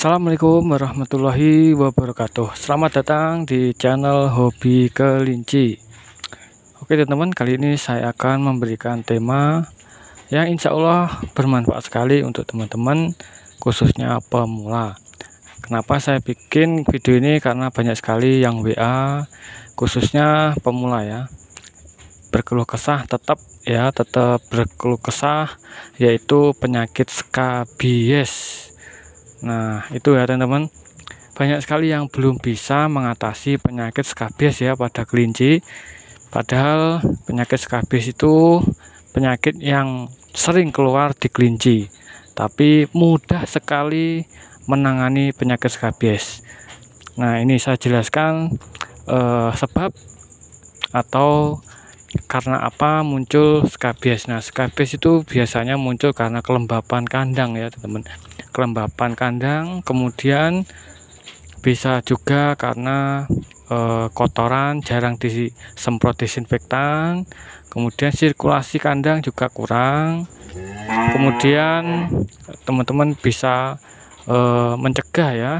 Assalamualaikum warahmatullahi wabarakatuh Selamat datang di channel Hobi Kelinci Oke teman-teman kali ini saya akan memberikan tema Yang insya Allah bermanfaat sekali untuk teman-teman Khususnya pemula Kenapa saya bikin video ini karena banyak sekali yang WA Khususnya pemula ya Berkeluh kesah tetap ya tetap berkeluh kesah yaitu penyakit skabies Nah, itu ya teman-teman. Banyak sekali yang belum bisa mengatasi penyakit skabies ya pada kelinci. Padahal penyakit skabies itu penyakit yang sering keluar di kelinci, tapi mudah sekali menangani penyakit skabies. Nah, ini saya jelaskan eh, sebab atau karena apa muncul skabies. Nah, skabies itu biasanya muncul karena kelembapan kandang ya, teman-teman. Kelembapan kandang, kemudian bisa juga karena e, kotoran jarang disemprot disinfektan, kemudian sirkulasi kandang juga kurang. Kemudian teman-teman bisa e, mencegah ya,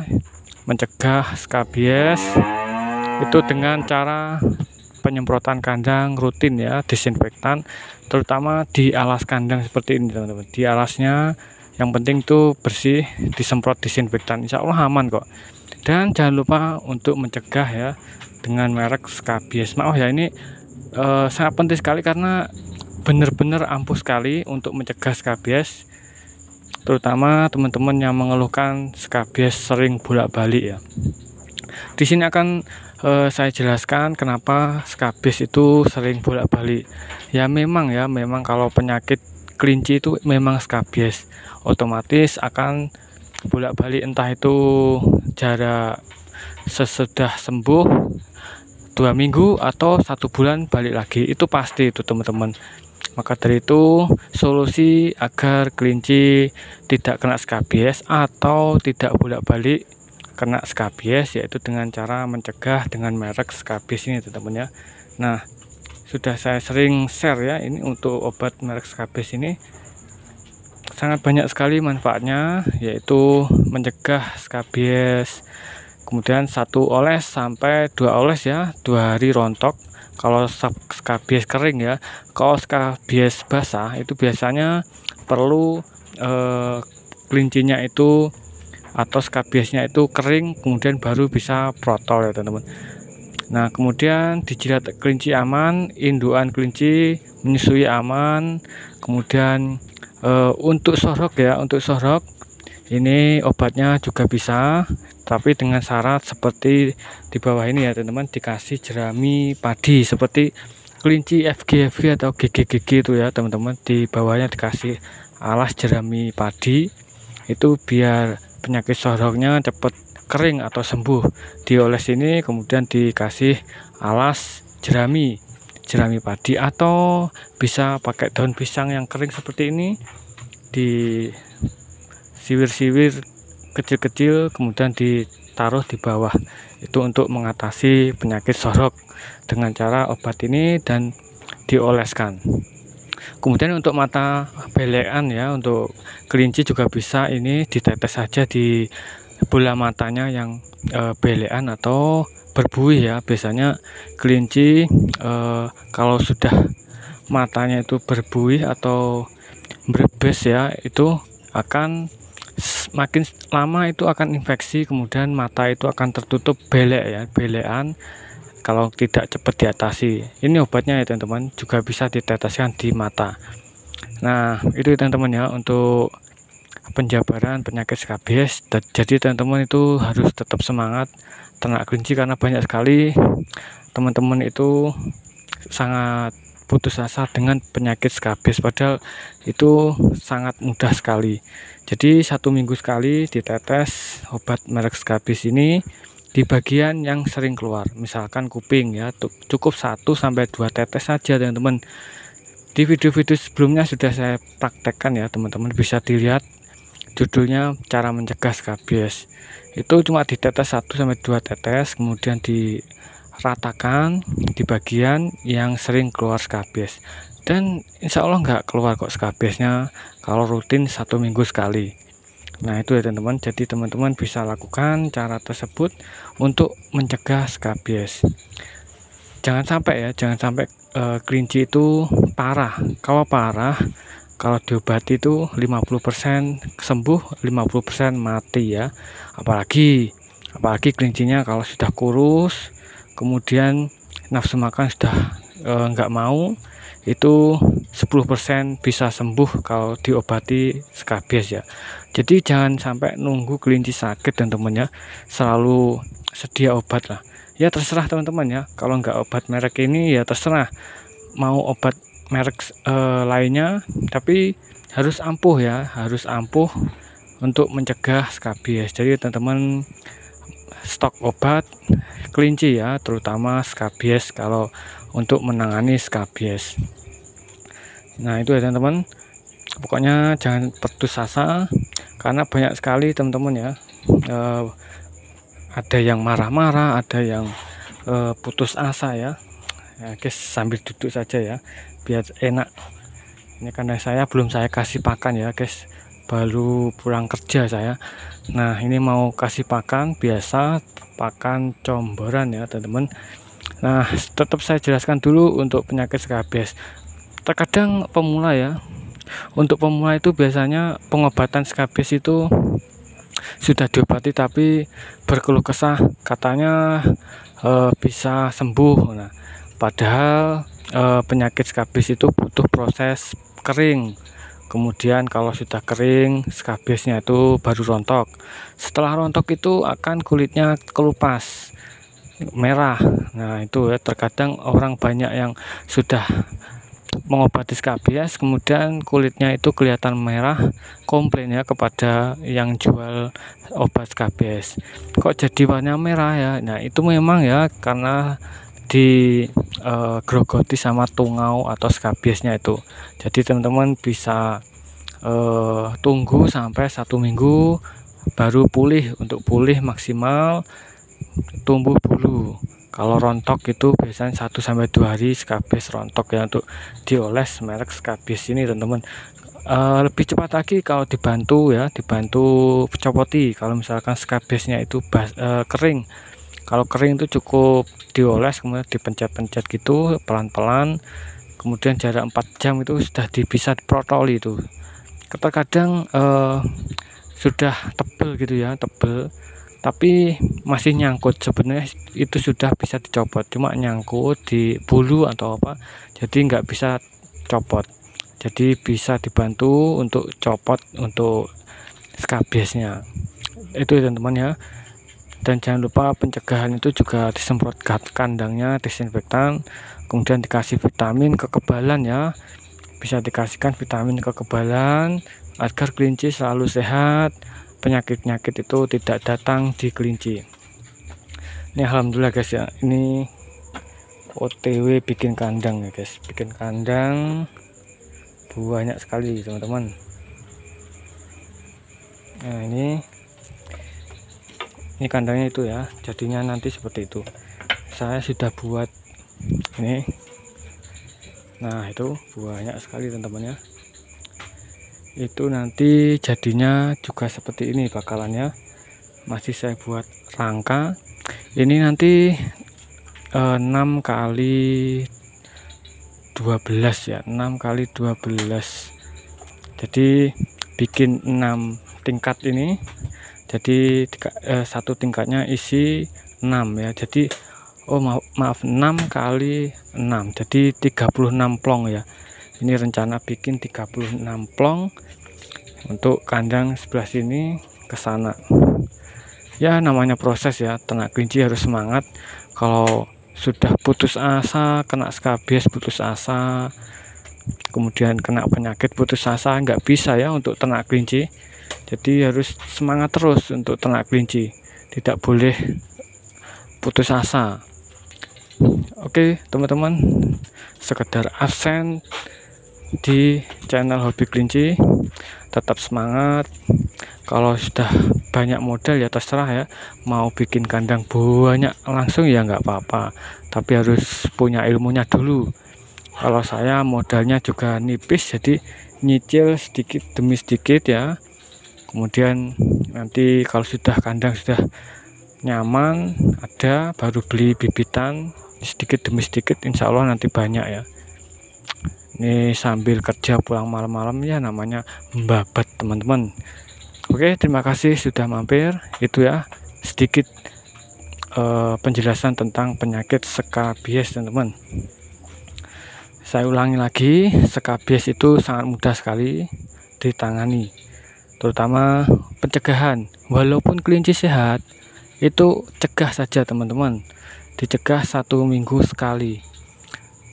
mencegah skabies itu dengan cara penyemprotan kandang rutin ya disinfektan terutama di alas kandang seperti ini teman-teman di alasnya yang penting tuh bersih disemprot disinfektan insya Allah aman kok dan jangan lupa untuk mencegah ya dengan merek skabies maaf ya ini e, sangat penting sekali karena benar-benar ampuh sekali untuk mencegah skabies terutama teman-teman yang mengeluhkan skabies sering bolak-balik ya di sini akan eh, saya jelaskan kenapa skabis itu sering bolak-balik. Ya memang ya, memang kalau penyakit kelinci itu memang skabis, otomatis akan bolak-balik entah itu jarak sesudah sembuh dua minggu atau satu bulan balik lagi itu pasti itu teman-teman maka dari itu, solusi agar kelinci tidak kena skabies atau tidak bolak-balik kena skabies yaitu dengan cara mencegah dengan merek skabies ini teman-teman ya nah sudah saya sering share ya ini untuk obat merek skabies ini sangat banyak sekali manfaatnya yaitu mencegah skabies kemudian satu oles sampai dua oles ya dua hari rontok kalau skabies kering ya kalau skabies basah itu biasanya perlu eh, kelincinya itu atau skabiesnya itu kering kemudian baru bisa protol ya teman-teman nah kemudian dijilat kelinci aman induan kelinci menyusui aman kemudian e, untuk sorok ya untuk sorok ini obatnya juga bisa tapi dengan syarat seperti di bawah ini ya teman-teman dikasih jerami padi seperti kelinci FGV atau GGGG itu ya teman-teman di bawahnya dikasih alas jerami padi itu biar penyakit soroknya cepat kering atau sembuh. Dioles ini kemudian dikasih alas jerami, jerami padi atau bisa pakai daun pisang yang kering seperti ini di siwir-siwir kecil-kecil kemudian ditaruh di bawah. Itu untuk mengatasi penyakit sorok dengan cara obat ini dan dioleskan kemudian untuk mata belean ya untuk kelinci juga bisa ini ditetes saja di bola matanya yang e, belean atau berbuih ya biasanya kelinci e, kalau sudah matanya itu berbuih atau berbes ya itu akan makin lama itu akan infeksi kemudian mata itu akan tertutup belek ya belean kalau tidak cepat diatasi ini obatnya ya teman-teman juga bisa diteteskan di mata nah itu teman-teman ya untuk penjabaran penyakit skabies jadi teman-teman itu harus tetap semangat ternak kelinci karena banyak sekali teman-teman itu sangat putus asa dengan penyakit skabies padahal itu sangat mudah sekali jadi satu minggu sekali ditetes obat merek skabies ini di bagian yang sering keluar misalkan kuping ya cukup 1 sampai 2 tetes saja teman-teman di video-video sebelumnya sudah saya praktekkan ya teman-teman bisa dilihat judulnya cara mencegah skabies itu cuma ditetes 1 sampai 2 tetes kemudian diratakan di bagian yang sering keluar skabies dan insya Allah nggak keluar kok skabiesnya kalau rutin satu minggu sekali Nah itu ya teman-teman jadi teman-teman bisa lakukan cara tersebut untuk mencegah skabies jangan sampai ya jangan sampai e, kelinci itu parah kalau parah kalau diobati itu 50% sembuh 50% mati ya apalagi apalagi kelincinya kalau sudah kurus kemudian nafsu makan sudah e, mau itu 10% bisa sembuh kalau diobati skabies ya. Jadi jangan sampai nunggu kelinci sakit dan temennya selalu sedia obat lah. Ya terserah teman-teman ya. Kalau nggak obat merek ini ya terserah mau obat merek e, lainnya tapi harus ampuh ya, harus ampuh untuk mencegah skabies. Jadi teman-teman stok obat kelinci ya, terutama skabies kalau untuk menangani skabies nah itu ya teman-teman pokoknya jangan putus asa karena banyak sekali teman-teman ya eh, ada yang marah-marah ada yang eh, putus asa ya ya guys sambil duduk saja ya biar enak ini karena saya belum saya kasih pakan ya guys baru pulang kerja saya nah ini mau kasih pakan biasa pakan comboran ya teman-teman nah tetap saya jelaskan dulu untuk penyakit skabies terkadang pemula ya untuk pemula itu biasanya pengobatan skabies itu sudah diobati tapi berkeluh kesah katanya e, bisa sembuh nah padahal e, penyakit skabies itu butuh proses kering kemudian kalau sudah kering skabiesnya itu baru rontok setelah rontok itu akan kulitnya kelupas merah nah itu ya terkadang orang banyak yang sudah mengobati skabies kemudian kulitnya itu kelihatan merah komplain ya kepada yang jual obat skabies kok jadi warna merah ya nah itu memang ya karena e, grogoti sama tungau atau skabiesnya itu jadi teman-teman bisa e, tunggu sampai satu minggu baru pulih untuk pulih maksimal tumbuh bulu kalau rontok itu biasanya satu sampai dua hari skabies rontok ya untuk dioles merek skabies ini teman-teman e, lebih cepat lagi kalau dibantu ya dibantu copoti kalau misalkan skabiesnya itu bas, e, kering kalau kering itu cukup dioles kemudian dipencet-pencet gitu pelan-pelan kemudian jarak 4 jam itu sudah bisa diprotoli itu terkadang kadang eh, sudah tebel gitu ya tebel tapi masih nyangkut sebenarnya itu sudah bisa dicopot cuma nyangkut di bulu atau apa jadi nggak bisa copot jadi bisa dibantu untuk copot untuk skabiesnya itu ya, teman-teman ya dan jangan lupa pencegahan itu juga disemprotkan kandangnya disinfektan kemudian dikasih vitamin kekebalan ya bisa dikasihkan vitamin kekebalan agar kelinci selalu sehat penyakit-penyakit itu tidak datang di kelinci ini alhamdulillah guys ya ini OTW bikin kandang ya guys bikin kandang banyak sekali teman-teman nah ini ini kandangnya itu ya jadinya nanti seperti itu saya sudah buat ini nah itu banyak sekali teman-teman ya itu nanti jadinya juga seperti ini bakalannya masih saya buat rangka ini nanti eh, 6 kali 12 ya 6 kali 12 jadi bikin 6 tingkat ini jadi tiga, eh, satu tingkatnya isi 6 ya jadi oh maaf 6 kali 6 jadi 36 plong ya ini rencana bikin 36 plong untuk kandang sebelah sini ke sana ya namanya proses ya ternak kelinci harus semangat kalau sudah putus asa kena skabies putus asa kemudian kena penyakit putus asa nggak bisa ya untuk ternak kelinci jadi harus semangat terus untuk ternak kelinci tidak boleh putus asa oke teman-teman sekedar absen di channel hobi kelinci tetap semangat kalau sudah banyak modal ya terserah ya mau bikin kandang banyak langsung ya nggak apa-apa tapi harus punya ilmunya dulu kalau saya modalnya juga nipis jadi nyicil sedikit demi sedikit ya kemudian nanti kalau sudah kandang sudah nyaman ada baru beli bibitan sedikit demi sedikit insya Allah nanti banyak ya ini sambil kerja pulang malam-malam ya namanya mbabat teman-teman oke terima kasih sudah mampir itu ya sedikit uh, penjelasan tentang penyakit skabies teman-teman saya ulangi lagi skabies itu sangat mudah sekali ditangani terutama pencegahan walaupun kelinci sehat itu cegah saja teman-teman dicegah satu minggu sekali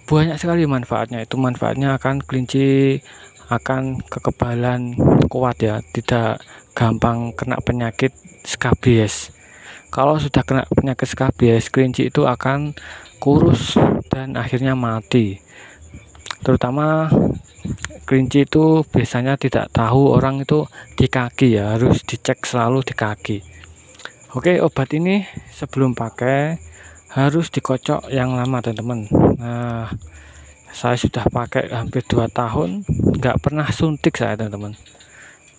banyak sekali manfaatnya itu manfaatnya akan kelinci akan kekebalan kuat ya tidak gampang kena penyakit skabies kalau sudah kena penyakit skabies kelinci itu akan kurus dan akhirnya mati terutama kelinci itu biasanya tidak tahu orang itu di kaki ya harus dicek selalu di kaki oke obat ini sebelum pakai harus dikocok yang lama teman-teman nah saya sudah pakai hampir 2 tahun nggak pernah suntik saya teman-teman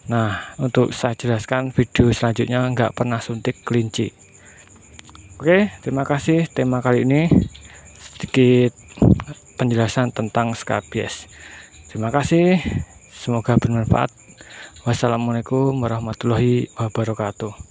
nah untuk saya jelaskan video selanjutnya nggak pernah suntik kelinci oke terima kasih tema kali ini sedikit penjelasan tentang skabies terima kasih semoga bermanfaat wassalamualaikum warahmatullahi wabarakatuh